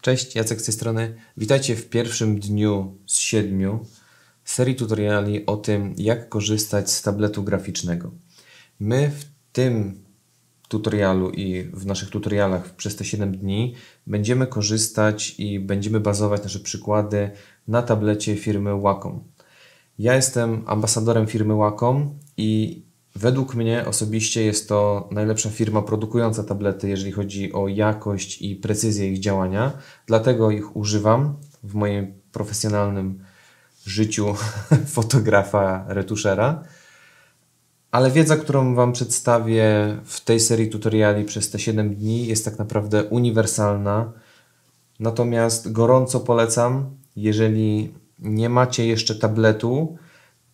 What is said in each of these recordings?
Cześć, Jacek z tej strony. Witajcie w pierwszym dniu z siedmiu serii tutoriali o tym, jak korzystać z tabletu graficznego. My w tym tutorialu i w naszych tutorialach przez te 7 dni będziemy korzystać i będziemy bazować nasze przykłady na tablecie firmy Wacom. Ja jestem ambasadorem firmy Wacom i Według mnie osobiście jest to najlepsza firma produkująca tablety, jeżeli chodzi o jakość i precyzję ich działania. Dlatego ich używam w moim profesjonalnym życiu fotografa, retuszera. Ale wiedza, którą Wam przedstawię w tej serii tutoriali przez te 7 dni, jest tak naprawdę uniwersalna. Natomiast gorąco polecam, jeżeli nie macie jeszcze tabletu,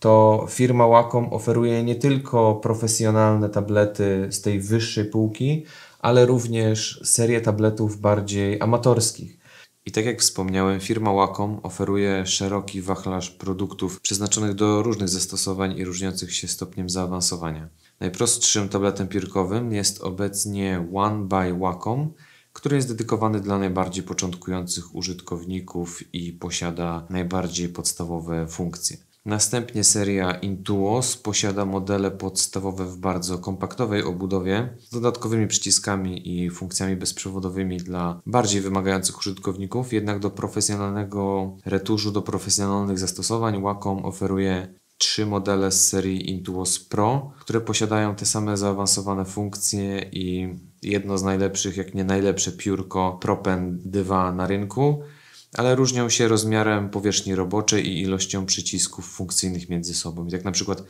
to firma Wacom oferuje nie tylko profesjonalne tablety z tej wyższej półki, ale również serię tabletów bardziej amatorskich. I tak jak wspomniałem, firma Wacom oferuje szeroki wachlarz produktów przeznaczonych do różnych zastosowań i różniących się stopniem zaawansowania. Najprostszym tabletem piórkowym jest obecnie One by Wacom, który jest dedykowany dla najbardziej początkujących użytkowników i posiada najbardziej podstawowe funkcje. Następnie seria Intuos posiada modele podstawowe w bardzo kompaktowej obudowie z dodatkowymi przyciskami i funkcjami bezprzewodowymi dla bardziej wymagających użytkowników, jednak do profesjonalnego retuszu, do profesjonalnych zastosowań Wacom oferuje trzy modele z serii Intuos Pro, które posiadają te same zaawansowane funkcje i jedno z najlepszych, jak nie najlepsze piórko ProPen 2 na rynku ale różnią się rozmiarem powierzchni roboczej i ilością przycisków funkcyjnych między sobą. I tak na przykład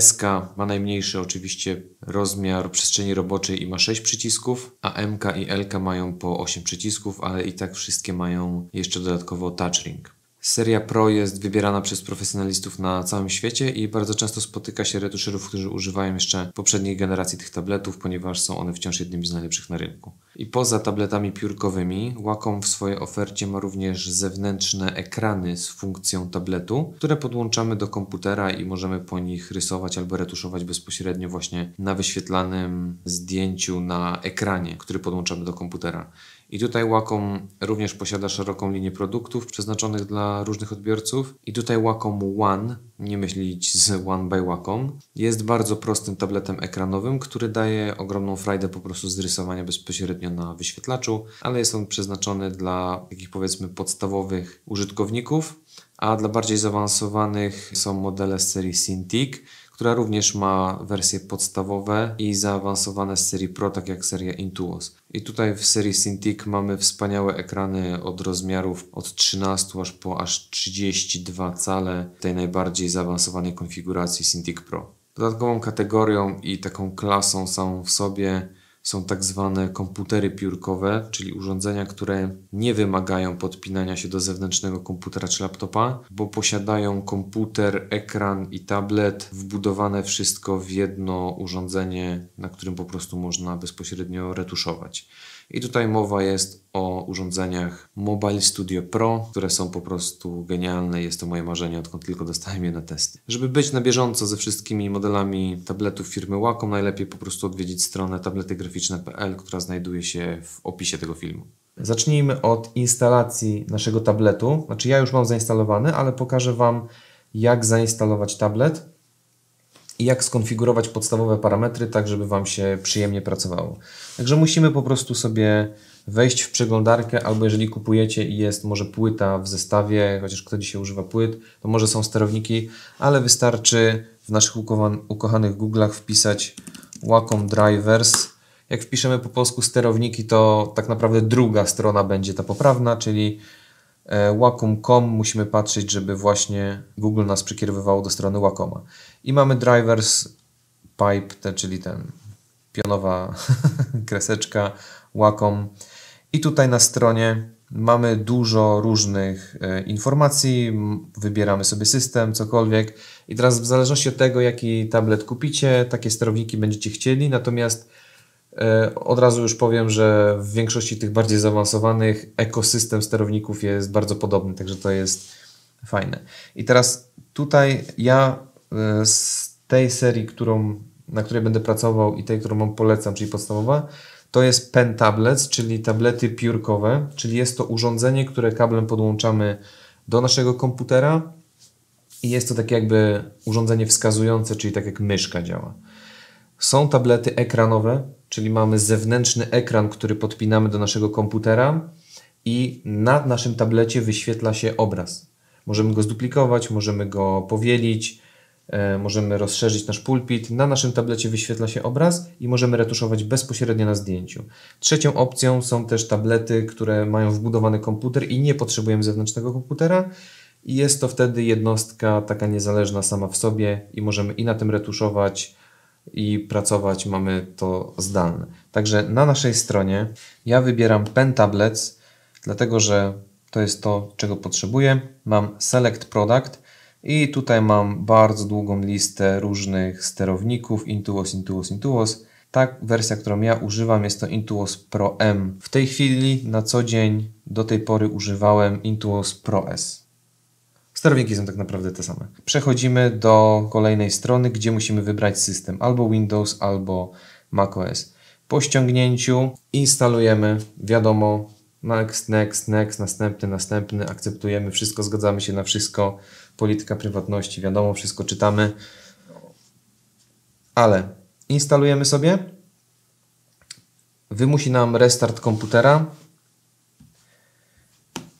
SK ma najmniejszy oczywiście rozmiar przestrzeni roboczej i ma 6 przycisków, a MK i LK mają po 8 przycisków, ale i tak wszystkie mają jeszcze dodatkowo touchring. Seria Pro jest wybierana przez profesjonalistów na całym świecie i bardzo często spotyka się retuszerów, którzy używają jeszcze poprzedniej generacji tych tabletów, ponieważ są one wciąż jednymi z najlepszych na rynku. I poza tabletami piórkowymi, Wacom w swojej ofercie ma również zewnętrzne ekrany z funkcją tabletu, które podłączamy do komputera i możemy po nich rysować albo retuszować bezpośrednio właśnie na wyświetlanym zdjęciu na ekranie, który podłączamy do komputera. I tutaj Wacom również posiada szeroką linię produktów przeznaczonych dla różnych odbiorców. I tutaj Wacom One, nie myślić z One by Wacom, jest bardzo prostym tabletem ekranowym, który daje ogromną frajdę po prostu z rysowania bezpośrednio na wyświetlaczu, ale jest on przeznaczony dla takich powiedzmy podstawowych użytkowników, a dla bardziej zaawansowanych są modele z serii Cintiq, która również ma wersje podstawowe i zaawansowane z serii Pro, tak jak seria Intuos. I tutaj w serii Cintiq mamy wspaniałe ekrany od rozmiarów od 13 aż po aż 32 cale tej najbardziej zaawansowanej konfiguracji Cintiq Pro. Dodatkową kategorią i taką klasą samą w sobie są tak zwane komputery piórkowe, czyli urządzenia, które nie wymagają podpinania się do zewnętrznego komputera czy laptopa, bo posiadają komputer, ekran i tablet wbudowane wszystko w jedno urządzenie, na którym po prostu można bezpośrednio retuszować. I tutaj mowa jest o urządzeniach Mobile Studio Pro, które są po prostu genialne. Jest to moje marzenie, odkąd tylko dostałem je na testy. Żeby być na bieżąco ze wszystkimi modelami tabletów firmy Wacom, najlepiej po prostu odwiedzić stronę tabletygraficzne.pl, która znajduje się w opisie tego filmu. Zacznijmy od instalacji naszego tabletu. Znaczy ja już mam zainstalowany, ale pokażę Wam jak zainstalować tablet i jak skonfigurować podstawowe parametry, tak żeby Wam się przyjemnie pracowało. Także musimy po prostu sobie wejść w przeglądarkę, albo jeżeli kupujecie i jest może płyta w zestawie, chociaż kto dzisiaj używa płyt, to może są sterowniki, ale wystarczy w naszych ukochanych Google'ach wpisać Wacom Drivers. Jak wpiszemy po polsku sterowniki, to tak naprawdę druga strona będzie ta poprawna, czyli e, Wacom.com musimy patrzeć, żeby właśnie Google nas przekierowywało do strony Wacoma. I mamy drivers pipe, te, czyli ten pionowa kreseczka, wacom I tutaj na stronie mamy dużo różnych e, informacji, wybieramy sobie system, cokolwiek. I teraz w zależności od tego, jaki tablet kupicie, takie sterowniki będziecie chcieli. Natomiast e, od razu już powiem, że w większości tych bardziej zaawansowanych ekosystem sterowników jest bardzo podobny, także to jest fajne. I teraz tutaj ja Y, z tej serii, którą, na której będę pracował i tej, którą Wam polecam, czyli podstawowa, to jest pen tablets, czyli tablety piórkowe, czyli jest to urządzenie, które kablem podłączamy do naszego komputera i jest to takie jakby urządzenie wskazujące, czyli tak jak myszka działa. Są tablety ekranowe, czyli mamy zewnętrzny ekran, który podpinamy do naszego komputera i na naszym tablecie wyświetla się obraz. Możemy go zduplikować, możemy go powielić, E, możemy rozszerzyć nasz pulpit, na naszym tablecie wyświetla się obraz i możemy retuszować bezpośrednio na zdjęciu. Trzecią opcją są też tablety, które mają wbudowany komputer i nie potrzebujemy zewnętrznego komputera. I jest to wtedy jednostka taka niezależna sama w sobie i możemy i na tym retuszować, i pracować mamy to zdalne. Także na naszej stronie ja wybieram Pen Tablets, dlatego że to jest to, czego potrzebuję. Mam Select Product i tutaj mam bardzo długą listę różnych sterowników Intuos, Intuos, Intuos. Tak, wersja, którą ja używam jest to Intuos Pro M. W tej chwili na co dzień do tej pory używałem Intuos Pro S. Sterowniki są tak naprawdę te same. Przechodzimy do kolejnej strony, gdzie musimy wybrać system albo Windows, albo macOS. Po ściągnięciu instalujemy, wiadomo, next, next, next, następny, następny, akceptujemy wszystko, zgadzamy się na wszystko polityka prywatności, wiadomo, wszystko czytamy, ale instalujemy sobie, wymusi nam restart komputera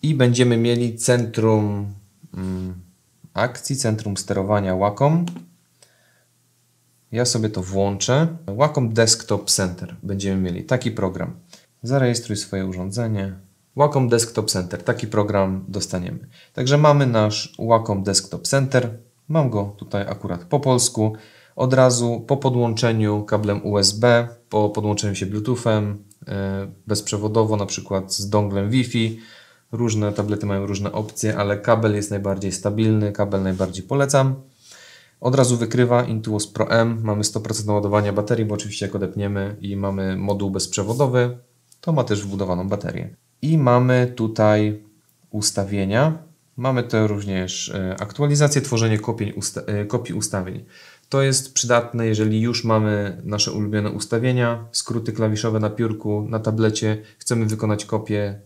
i będziemy mieli centrum mm, akcji, centrum sterowania Wacom. Ja sobie to włączę. Wacom Desktop Center będziemy mieli taki program. Zarejestruj swoje urządzenie. Wacom Desktop Center. Taki program dostaniemy. Także mamy nasz Wacom Desktop Center. Mam go tutaj akurat po polsku. Od razu po podłączeniu kablem USB, po podłączeniu się Bluetoothem, e, bezprzewodowo, na przykład z donglem Wi-Fi. Różne tablety mają różne opcje, ale kabel jest najbardziej stabilny, kabel najbardziej polecam. Od razu wykrywa Intuos Pro M, mamy 100% ładowania baterii, bo oczywiście jak odepniemy i mamy moduł bezprzewodowy, to ma też wbudowaną baterię i mamy tutaj ustawienia. Mamy też również e, aktualizację, tworzenie kopii, usta e, kopii ustawień. To jest przydatne, jeżeli już mamy nasze ulubione ustawienia, skróty klawiszowe na piórku, na tablecie, chcemy wykonać kopię,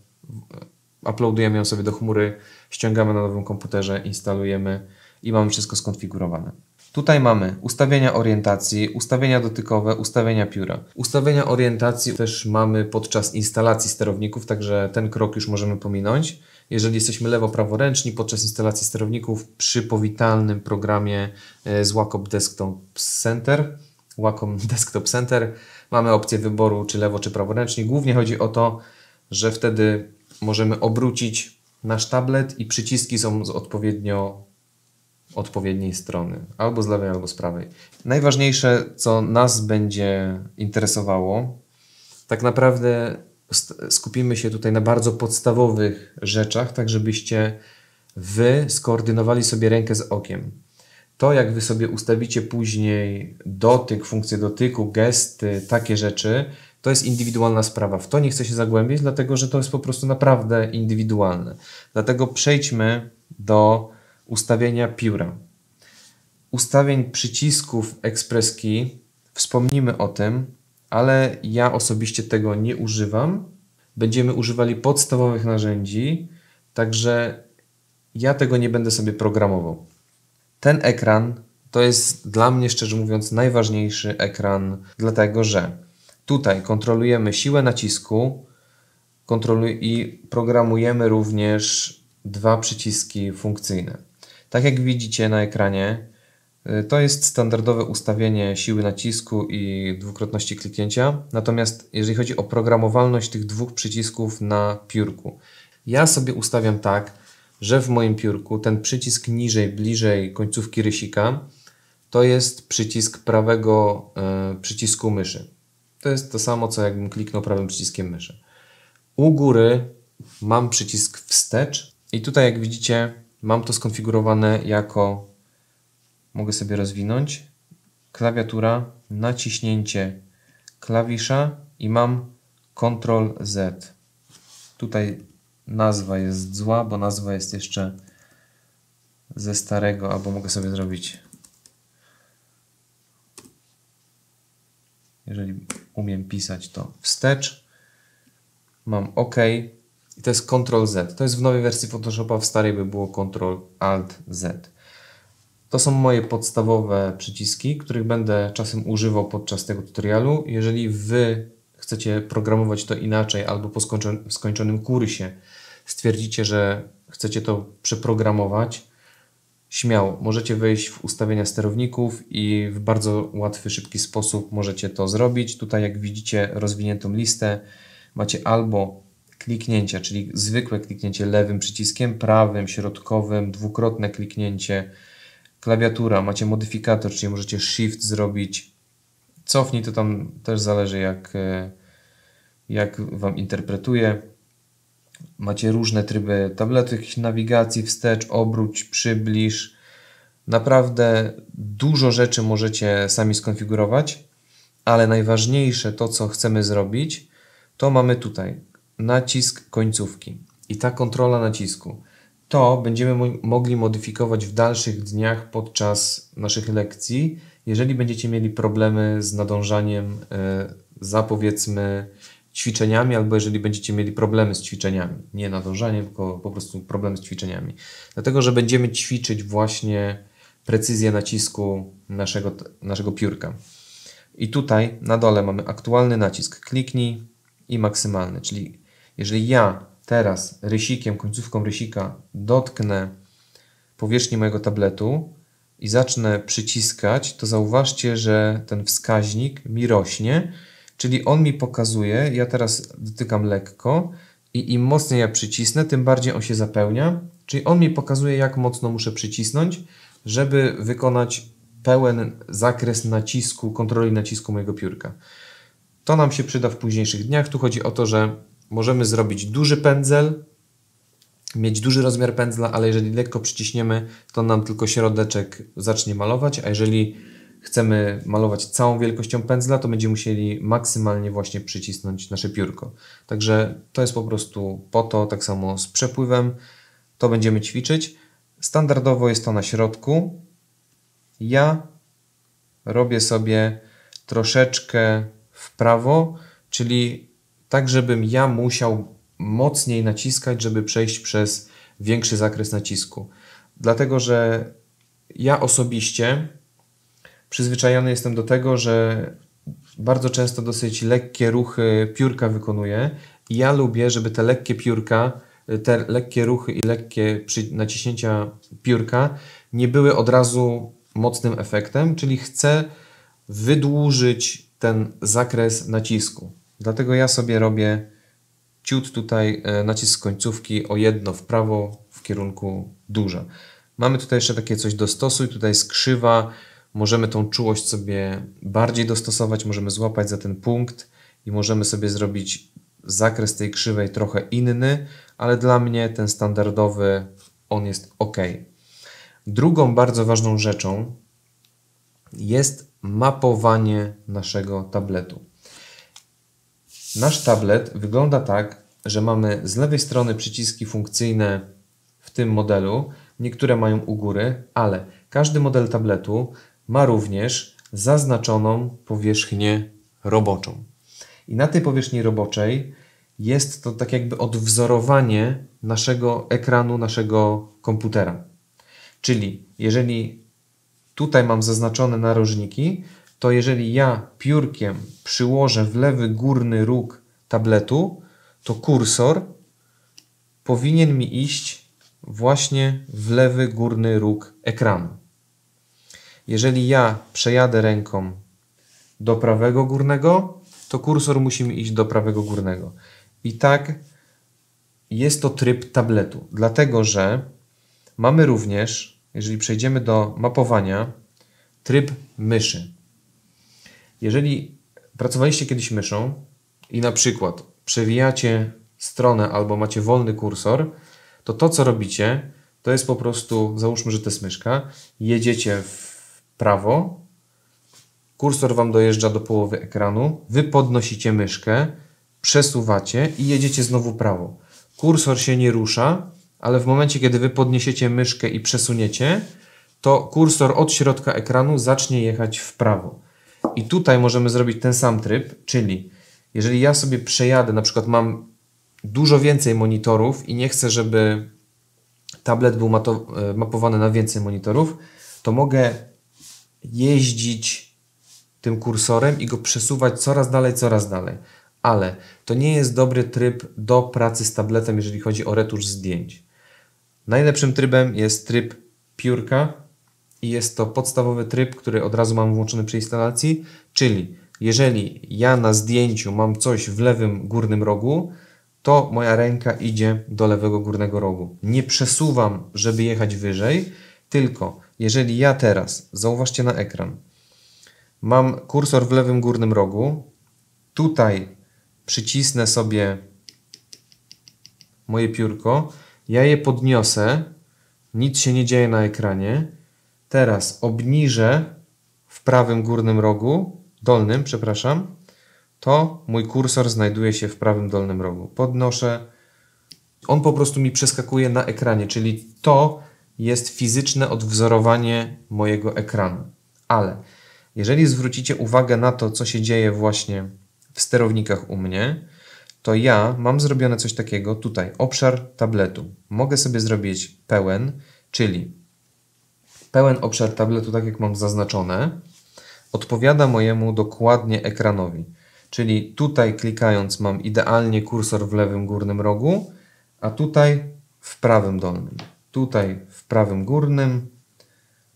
e, uploadujemy ją sobie do chmury, ściągamy na nowym komputerze, instalujemy i mamy wszystko skonfigurowane. Tutaj mamy ustawienia orientacji, ustawienia dotykowe, ustawienia pióra. Ustawienia orientacji też mamy podczas instalacji sterowników, także ten krok już możemy pominąć. Jeżeli jesteśmy lewo-praworęczni podczas instalacji sterowników przy powitalnym programie e, z Wacom Desktop Center, Wacom Desktop Center mamy opcję wyboru czy lewo czy praworęczni. Głównie chodzi o to, że wtedy możemy obrócić nasz tablet i przyciski są odpowiednio odpowiedniej strony, albo z lewej, albo z prawej. Najważniejsze, co nas będzie interesowało, tak naprawdę skupimy się tutaj na bardzo podstawowych rzeczach, tak żebyście wy skoordynowali sobie rękę z okiem. To, jak wy sobie ustawicie później dotyk, funkcję dotyku, gesty, takie rzeczy, to jest indywidualna sprawa. W to nie chcę się zagłębić, dlatego że to jest po prostu naprawdę indywidualne. Dlatego przejdźmy do ustawienia pióra. Ustawień przycisków Express Key wspomnimy o tym, ale ja osobiście tego nie używam. Będziemy używali podstawowych narzędzi, także ja tego nie będę sobie programował. Ten ekran to jest dla mnie, szczerze mówiąc, najważniejszy ekran, dlatego że tutaj kontrolujemy siłę nacisku kontroluj i programujemy również dwa przyciski funkcyjne. Tak jak widzicie na ekranie, y, to jest standardowe ustawienie siły nacisku i dwukrotności kliknięcia. Natomiast jeżeli chodzi o programowalność tych dwóch przycisków na piórku, ja sobie ustawiam tak, że w moim piórku ten przycisk niżej, bliżej końcówki rysika to jest przycisk prawego y, przycisku myszy. To jest to samo, co jakbym kliknął prawym przyciskiem myszy. U góry mam przycisk wstecz i tutaj jak widzicie Mam to skonfigurowane jako, mogę sobie rozwinąć, klawiatura, naciśnięcie klawisza i mam Ctrl Z. Tutaj nazwa jest zła, bo nazwa jest jeszcze ze starego, albo mogę sobie zrobić jeżeli umiem pisać to wstecz. Mam OK, i to jest Ctrl Z. To jest w nowej wersji Photoshopa, w starej by było Ctrl Alt Z. To są moje podstawowe przyciski, których będę czasem używał podczas tego tutorialu. Jeżeli Wy chcecie programować to inaczej albo po skończonym kursie stwierdzicie, że chcecie to przeprogramować, śmiało możecie wejść w ustawienia sterowników i w bardzo łatwy, szybki sposób możecie to zrobić. Tutaj jak widzicie rozwiniętą listę macie albo kliknięcia, czyli zwykłe kliknięcie lewym przyciskiem, prawym, środkowym, dwukrotne kliknięcie, klawiatura, macie modyfikator, czyli możecie shift zrobić, cofnij, to tam też zależy jak, e, jak Wam interpretuje. Macie różne tryby tabletu, jakiejś nawigacji, wstecz, obróć, przybliż. Naprawdę dużo rzeczy możecie sami skonfigurować, ale najważniejsze to, co chcemy zrobić, to mamy tutaj nacisk końcówki i ta kontrola nacisku. To będziemy mogli modyfikować w dalszych dniach podczas naszych lekcji, jeżeli będziecie mieli problemy z nadążaniem e, za powiedzmy ćwiczeniami, albo jeżeli będziecie mieli problemy z ćwiczeniami, nie nadążaniem, tylko po prostu problemy z ćwiczeniami. Dlatego, że będziemy ćwiczyć właśnie precyzję nacisku naszego, naszego piórka. I tutaj na dole mamy aktualny nacisk, kliknij i maksymalny, czyli jeżeli ja teraz rysikiem, końcówką rysika dotknę powierzchni mojego tabletu i zacznę przyciskać, to zauważcie, że ten wskaźnik mi rośnie, czyli on mi pokazuje, ja teraz dotykam lekko i im mocniej ja przycisnę, tym bardziej on się zapełnia, czyli on mi pokazuje, jak mocno muszę przycisnąć, żeby wykonać pełen zakres nacisku, kontroli nacisku mojego piórka. To nam się przyda w późniejszych dniach. Tu chodzi o to, że możemy zrobić duży pędzel, mieć duży rozmiar pędzla, ale jeżeli lekko przyciśniemy, to nam tylko środeczek zacznie malować, a jeżeli chcemy malować całą wielkością pędzla, to będziemy musieli maksymalnie właśnie przycisnąć nasze piórko. Także to jest po prostu po to, tak samo z przepływem, to będziemy ćwiczyć. Standardowo jest to na środku. Ja robię sobie troszeczkę w prawo, czyli tak żebym ja musiał mocniej naciskać, żeby przejść przez większy zakres nacisku. Dlatego, że ja osobiście przyzwyczajony jestem do tego, że bardzo często dosyć lekkie ruchy piórka wykonuję i ja lubię, żeby te lekkie piórka, te lekkie ruchy i lekkie naciśnięcia piórka nie były od razu mocnym efektem, czyli chcę wydłużyć ten zakres nacisku. Dlatego ja sobie robię ciut tutaj e, nacisk końcówki o jedno w prawo w kierunku duża. Mamy tutaj jeszcze takie coś dostosuj, tutaj skrzywa. Możemy tą czułość sobie bardziej dostosować, możemy złapać za ten punkt i możemy sobie zrobić zakres tej krzywej trochę inny, ale dla mnie ten standardowy on jest ok. Drugą bardzo ważną rzeczą jest mapowanie naszego tabletu. Nasz tablet wygląda tak, że mamy z lewej strony przyciski funkcyjne w tym modelu, niektóre mają u góry, ale każdy model tabletu ma również zaznaczoną powierzchnię roboczą. I na tej powierzchni roboczej jest to tak jakby odwzorowanie naszego ekranu, naszego komputera. Czyli jeżeli tutaj mam zaznaczone narożniki, to jeżeli ja piórkiem przyłożę w lewy górny róg tabletu, to kursor powinien mi iść właśnie w lewy górny róg ekranu. Jeżeli ja przejadę ręką do prawego górnego, to kursor musi mi iść do prawego górnego. I tak jest to tryb tabletu, dlatego że mamy również, jeżeli przejdziemy do mapowania, tryb myszy. Jeżeli pracowaliście kiedyś myszą i na przykład przewijacie stronę albo macie wolny kursor, to to, co robicie, to jest po prostu, załóżmy, że to jest myszka, jedziecie w prawo, kursor Wam dojeżdża do połowy ekranu, Wy podnosicie myszkę, przesuwacie i jedziecie znowu prawo. Kursor się nie rusza, ale w momencie, kiedy Wy podniesiecie myszkę i przesuniecie, to kursor od środka ekranu zacznie jechać w prawo. I tutaj możemy zrobić ten sam tryb, czyli jeżeli ja sobie przejadę, na przykład mam dużo więcej monitorów i nie chcę, żeby tablet był e, mapowany na więcej monitorów, to mogę jeździć tym kursorem i go przesuwać coraz dalej, coraz dalej. Ale to nie jest dobry tryb do pracy z tabletem, jeżeli chodzi o retusz zdjęć. Najlepszym trybem jest tryb piórka, i jest to podstawowy tryb, który od razu mam włączony przy instalacji, czyli jeżeli ja na zdjęciu mam coś w lewym górnym rogu, to moja ręka idzie do lewego górnego rogu. Nie przesuwam, żeby jechać wyżej, tylko jeżeli ja teraz, zauważcie na ekran, mam kursor w lewym górnym rogu, tutaj przycisnę sobie moje piórko, ja je podniosę, nic się nie dzieje na ekranie, Teraz obniżę w prawym górnym rogu, dolnym, przepraszam, to mój kursor znajduje się w prawym dolnym rogu. Podnoszę, on po prostu mi przeskakuje na ekranie, czyli to jest fizyczne odwzorowanie mojego ekranu. Ale jeżeli zwrócicie uwagę na to, co się dzieje właśnie w sterownikach u mnie, to ja mam zrobione coś takiego tutaj, obszar tabletu. Mogę sobie zrobić pełen, czyli pełen obszar tabletu, tak jak mam zaznaczone, odpowiada mojemu dokładnie ekranowi. Czyli tutaj klikając mam idealnie kursor w lewym górnym rogu, a tutaj w prawym dolnym. Tutaj w prawym górnym,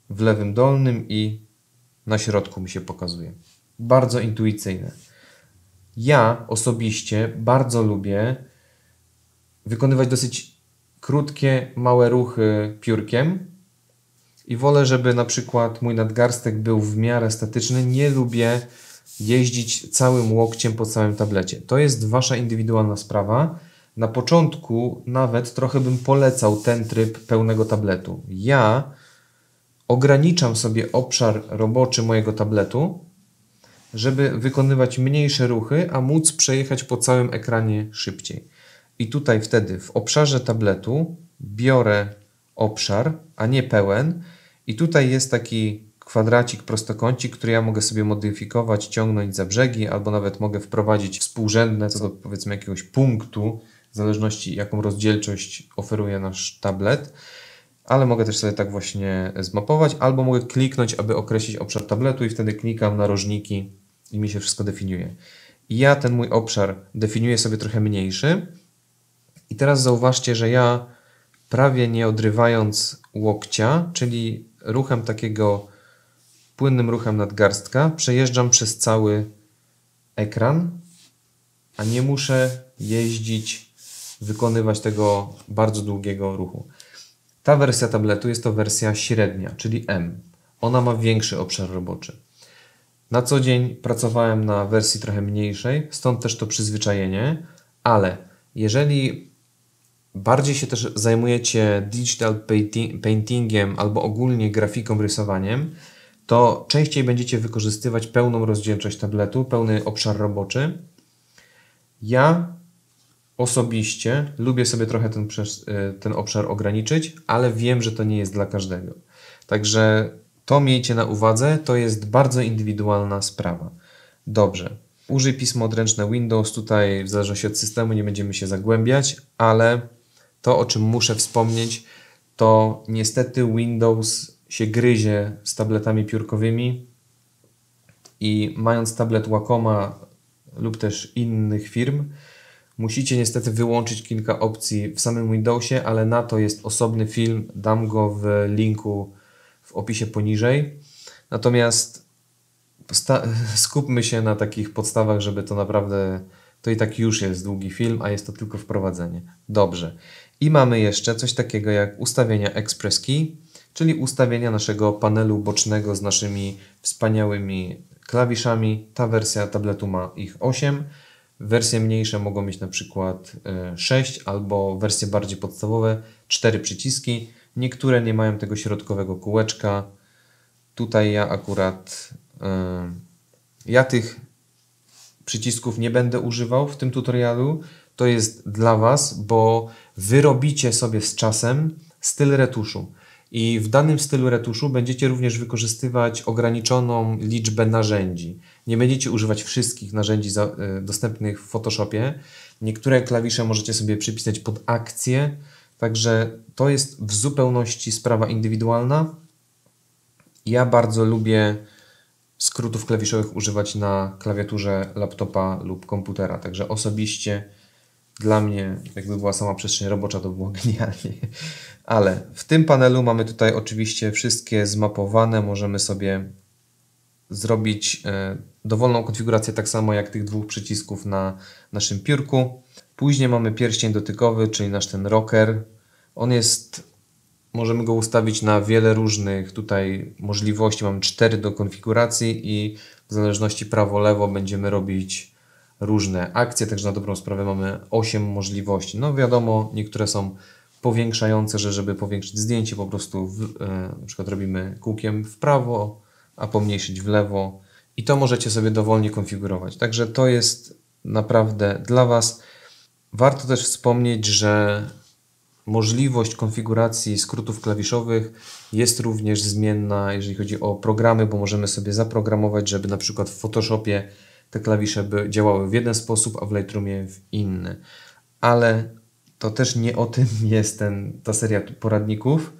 w lewym dolnym i na środku mi się pokazuje. Bardzo intuicyjne. Ja osobiście bardzo lubię wykonywać dosyć krótkie, małe ruchy piórkiem, i wolę, żeby na przykład mój nadgarstek był w miarę statyczny. Nie lubię jeździć całym łokciem po całym tablecie. To jest Wasza indywidualna sprawa. Na początku nawet trochę bym polecał ten tryb pełnego tabletu. Ja ograniczam sobie obszar roboczy mojego tabletu, żeby wykonywać mniejsze ruchy, a móc przejechać po całym ekranie szybciej. I tutaj wtedy w obszarze tabletu biorę obszar, a nie pełen. I tutaj jest taki kwadracik, prostokącik, który ja mogę sobie modyfikować, ciągnąć za brzegi, albo nawet mogę wprowadzić współrzędne co do powiedzmy jakiegoś punktu, w zależności jaką rozdzielczość oferuje nasz tablet. Ale mogę też sobie tak właśnie zmapować, albo mogę kliknąć, aby określić obszar tabletu, i wtedy klikam narożniki i mi się wszystko definiuje. I ja ten mój obszar definiuję sobie trochę mniejszy. I teraz zauważcie, że ja prawie nie odrywając łokcia, czyli ruchem takiego płynnym ruchem nadgarstka, przejeżdżam przez cały ekran, a nie muszę jeździć, wykonywać tego bardzo długiego ruchu. Ta wersja tabletu jest to wersja średnia, czyli M. Ona ma większy obszar roboczy. Na co dzień pracowałem na wersji trochę mniejszej, stąd też to przyzwyczajenie, ale jeżeli bardziej się też zajmujecie digital paintingiem albo ogólnie grafiką, rysowaniem, to częściej będziecie wykorzystywać pełną rozdzielczość tabletu, pełny obszar roboczy. Ja osobiście lubię sobie trochę ten, e, ten obszar ograniczyć, ale wiem, że to nie jest dla każdego. Także to miejcie na uwadze, to jest bardzo indywidualna sprawa. Dobrze. Użyj pismo odręczne Windows, tutaj w zależności od systemu nie będziemy się zagłębiać, ale to, o czym muszę wspomnieć, to niestety Windows się gryzie z tabletami piórkowymi i mając tablet Wacoma lub też innych firm, musicie niestety wyłączyć kilka opcji w samym Windowsie, ale na to jest osobny film, dam go w linku w opisie poniżej. Natomiast skupmy się na takich podstawach, żeby to naprawdę to i tak już jest długi film, a jest to tylko wprowadzenie. Dobrze. I mamy jeszcze coś takiego jak ustawienia Express Key, czyli ustawienia naszego panelu bocznego z naszymi wspaniałymi klawiszami. Ta wersja tabletu ma ich 8. Wersje mniejsze mogą mieć na przykład 6 e, albo wersje bardziej podstawowe 4 przyciski. Niektóre nie mają tego środkowego kółeczka. Tutaj ja akurat e, ja tych przycisków nie będę używał w tym tutorialu, to jest dla Was, bo Wy robicie sobie z czasem styl retuszu. I w danym stylu retuszu będziecie również wykorzystywać ograniczoną liczbę narzędzi. Nie będziecie używać wszystkich narzędzi e, dostępnych w Photoshopie. Niektóre klawisze możecie sobie przypisać pod akcję, także to jest w zupełności sprawa indywidualna. Ja bardzo lubię skrótów klawiszowych używać na klawiaturze laptopa lub komputera, także osobiście dla mnie, jakby była sama przestrzeń robocza, to było genialnie. Ale w tym panelu mamy tutaj oczywiście wszystkie zmapowane. Możemy sobie zrobić e, dowolną konfigurację, tak samo jak tych dwóch przycisków na naszym piórku. Później mamy pierścień dotykowy, czyli nasz ten rocker. On jest, możemy go ustawić na wiele różnych tutaj możliwości. Mam cztery do konfiguracji i w zależności prawo-lewo będziemy robić różne akcje, także na dobrą sprawę mamy 8 możliwości. No wiadomo, niektóre są powiększające, że żeby powiększyć zdjęcie po prostu w, e, na przykład robimy kółkiem w prawo, a pomniejszyć w lewo i to możecie sobie dowolnie konfigurować. Także to jest naprawdę dla Was. Warto też wspomnieć, że możliwość konfiguracji skrótów klawiszowych jest również zmienna, jeżeli chodzi o programy, bo możemy sobie zaprogramować, żeby na przykład w Photoshopie te klawisze by działały w jeden sposób, a w Lightroomie w inny. Ale to też nie o tym jest ten, ta seria poradników.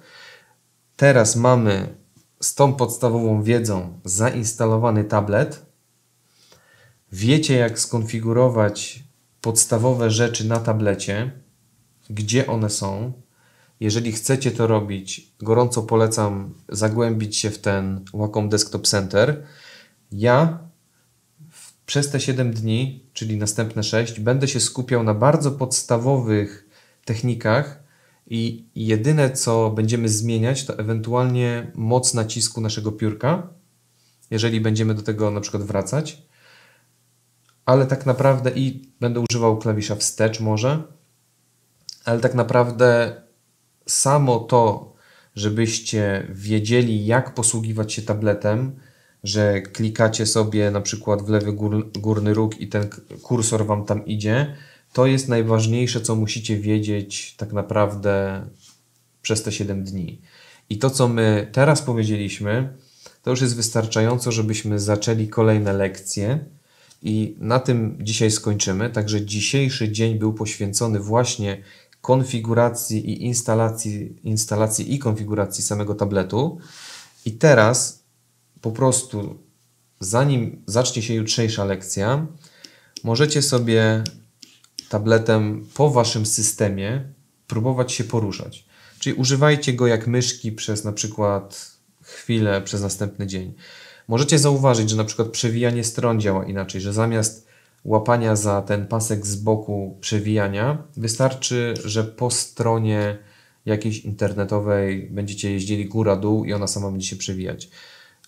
Teraz mamy z tą podstawową wiedzą zainstalowany tablet. Wiecie, jak skonfigurować podstawowe rzeczy na tablecie, gdzie one są. Jeżeli chcecie to robić, gorąco polecam zagłębić się w ten Wacom Desktop Center. Ja przez te 7 dni, czyli następne 6, będę się skupiał na bardzo podstawowych technikach i jedyne, co będziemy zmieniać, to ewentualnie moc nacisku naszego piórka, jeżeli będziemy do tego na przykład wracać. Ale tak naprawdę i będę używał klawisza wstecz może, ale tak naprawdę samo to, żebyście wiedzieli, jak posługiwać się tabletem, że klikacie sobie na przykład w lewy górny róg i ten kursor Wam tam idzie, to jest najważniejsze, co musicie wiedzieć tak naprawdę przez te 7 dni. I to, co my teraz powiedzieliśmy, to już jest wystarczająco, żebyśmy zaczęli kolejne lekcje. I na tym dzisiaj skończymy. Także dzisiejszy dzień był poświęcony właśnie konfiguracji i instalacji, instalacji i konfiguracji samego tabletu. I teraz po prostu zanim zacznie się jutrzejsza lekcja, możecie sobie tabletem po waszym systemie próbować się poruszać. Czyli używajcie go jak myszki przez na przykład chwilę, przez następny dzień. Możecie zauważyć, że na przykład przewijanie stron działa inaczej, że zamiast łapania za ten pasek z boku przewijania, wystarczy, że po stronie jakiejś internetowej będziecie jeździli góra-dół i ona sama będzie się przewijać.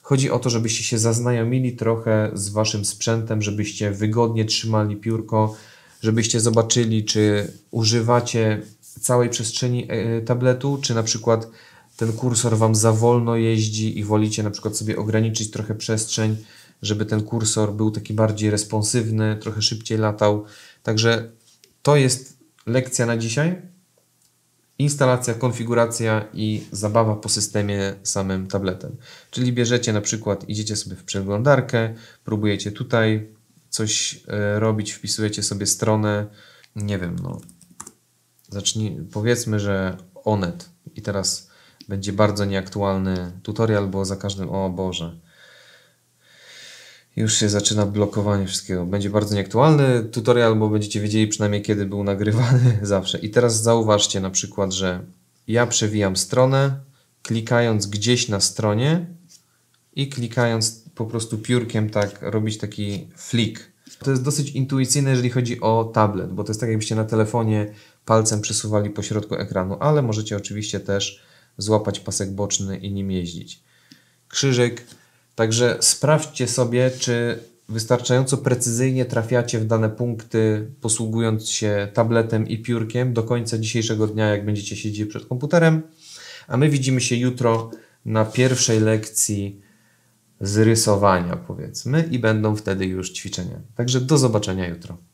Chodzi o to, żebyście się zaznajomili trochę z waszym sprzętem, żebyście wygodnie trzymali piórko, żebyście zobaczyli, czy używacie całej przestrzeni e, tabletu, czy na przykład ten kursor wam za wolno jeździ i wolicie na przykład sobie ograniczyć trochę przestrzeń, żeby ten kursor był taki bardziej responsywny, trochę szybciej latał. Także to jest lekcja na dzisiaj instalacja, konfiguracja i zabawa po systemie samym tabletem. Czyli bierzecie na przykład, idziecie sobie w przeglądarkę, próbujecie tutaj coś e, robić, wpisujecie sobie stronę, nie wiem, no zacznij, powiedzmy, że Onet i teraz będzie bardzo nieaktualny tutorial, bo za każdym, o Boże, już się zaczyna blokowanie wszystkiego. Będzie bardzo nieaktualny tutorial, bo będziecie wiedzieli przynajmniej kiedy był nagrywany zawsze. I teraz zauważcie na przykład, że ja przewijam stronę, klikając gdzieś na stronie i klikając po prostu piórkiem tak robić taki flick. To jest dosyć intuicyjne, jeżeli chodzi o tablet, bo to jest tak jakbyście na telefonie palcem przesuwali po środku ekranu, ale możecie oczywiście też złapać pasek boczny i nim jeździć. Krzyżyk Także sprawdźcie sobie, czy wystarczająco precyzyjnie trafiacie w dane punkty, posługując się tabletem i piórkiem do końca dzisiejszego dnia, jak będziecie siedzieli przed komputerem. A my widzimy się jutro na pierwszej lekcji z rysowania, powiedzmy, i będą wtedy już ćwiczenia. Także do zobaczenia jutro.